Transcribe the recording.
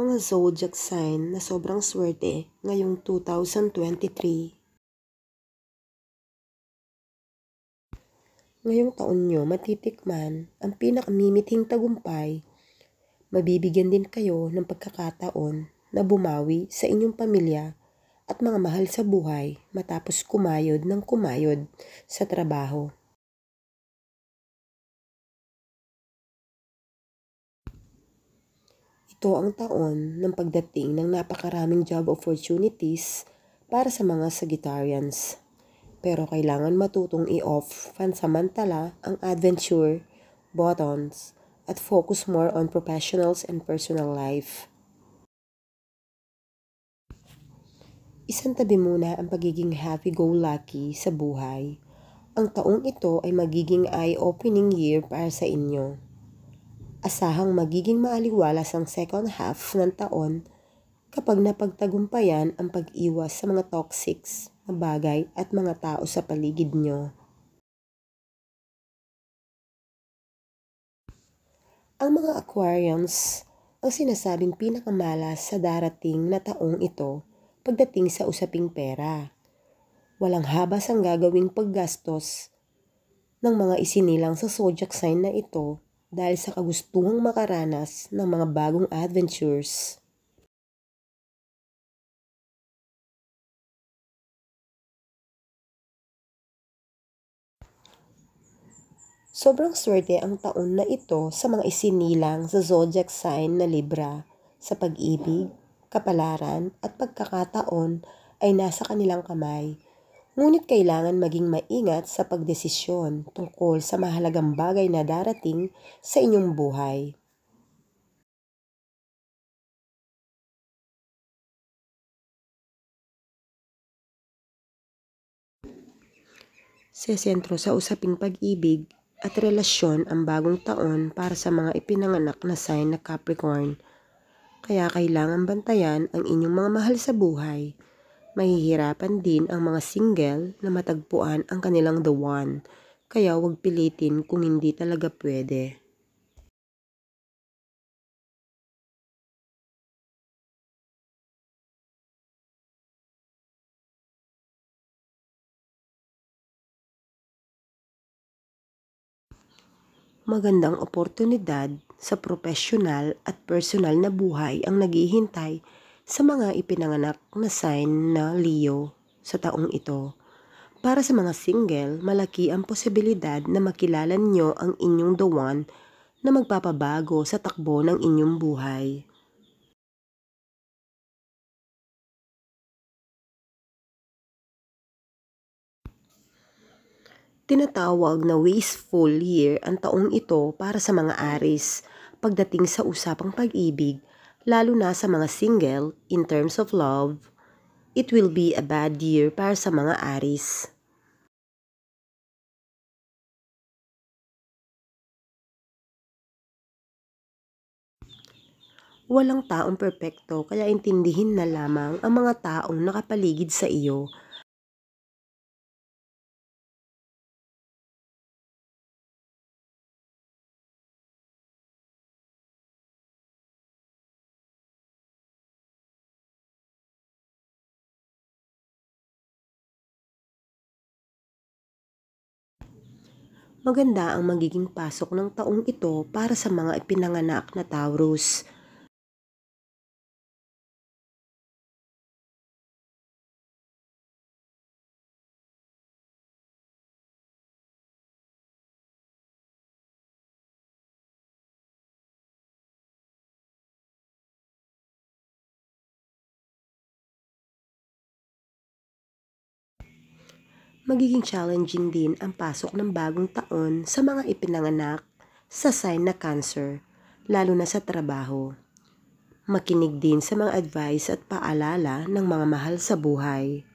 mga zodiac sign na sobrang swerte ngayong 2023. Ngayong taon nyo matitikman ang pinakamimiting tagumpay. Mabibigyan din kayo ng pagkakataon na bumawi sa inyong pamilya at mga mahal sa buhay matapos kumayod ng kumayod sa trabaho. Ito ang taon ng pagdating ng napakaraming job opportunities para sa mga Sagittarians. Pero kailangan matutong i-off pansamantala ang adventure, buttons, at focus more on professionals and personal life. Isang tabi muna ang pagiging happy-go-lucky sa buhay. Ang taong ito ay magiging eye-opening year para sa inyo. Asahang magiging maaliwalas ang second half ng taon kapag napagtagumpayan ang pag-iwas sa mga toxics na bagay at mga tao sa paligid nyo. Ang mga Aquarians ang sinasabing pinakamalas sa darating na taong ito pagdating sa usaping pera. Walang habas ang gagawing paggastos ng mga isinilang sa zodiac sign na ito dahil sa kagustuhang makaranas ng mga bagong adventures. Sobrang swerte ang taon na ito sa mga isinilang sa zodiac sign na Libra sa pag-ibig, kapalaran at pagkakataon ay nasa kanilang kamay Ngunit kailangan maging maingat sa pagdesisyon tungkol sa mahalagang bagay na darating sa inyong buhay. sesentro sa usaping pag-ibig at relasyon ang bagong taon para sa mga ipinanganak na sign na Capricorn. Kaya kailangan bantayan ang inyong mga mahal sa buhay mahihirapan din ang mga single na matagpuan ang kanilang the one, kaya huwag pilitin kung hindi talaga pwede. Magandang oportunidad sa profesional at personal na buhay ang naghihintay sa mga ipinanganak na sign na Leo sa taong ito. Para sa mga single, malaki ang posibilidad na makilala nyo ang inyong the one na magpapabago sa takbo ng inyong buhay. Tinatawag na wasteful year ang taong ito para sa mga aris pagdating sa usapang pag-ibig lalo na sa mga single, in terms of love, it will be a bad year para sa mga Aries. Walang taong perpekto kaya intindihin na lamang ang mga taong nakapaligid sa iyo maganda ang magiging pasok ng taong ito para sa mga ipinanganak na Taurus. magiging challenging din ang pasok ng bagong taon sa mga ipinanganak sa sign na cancer, lalo na sa trabaho. Makinig din sa mga advice at paalala ng mga mahal sa buhay.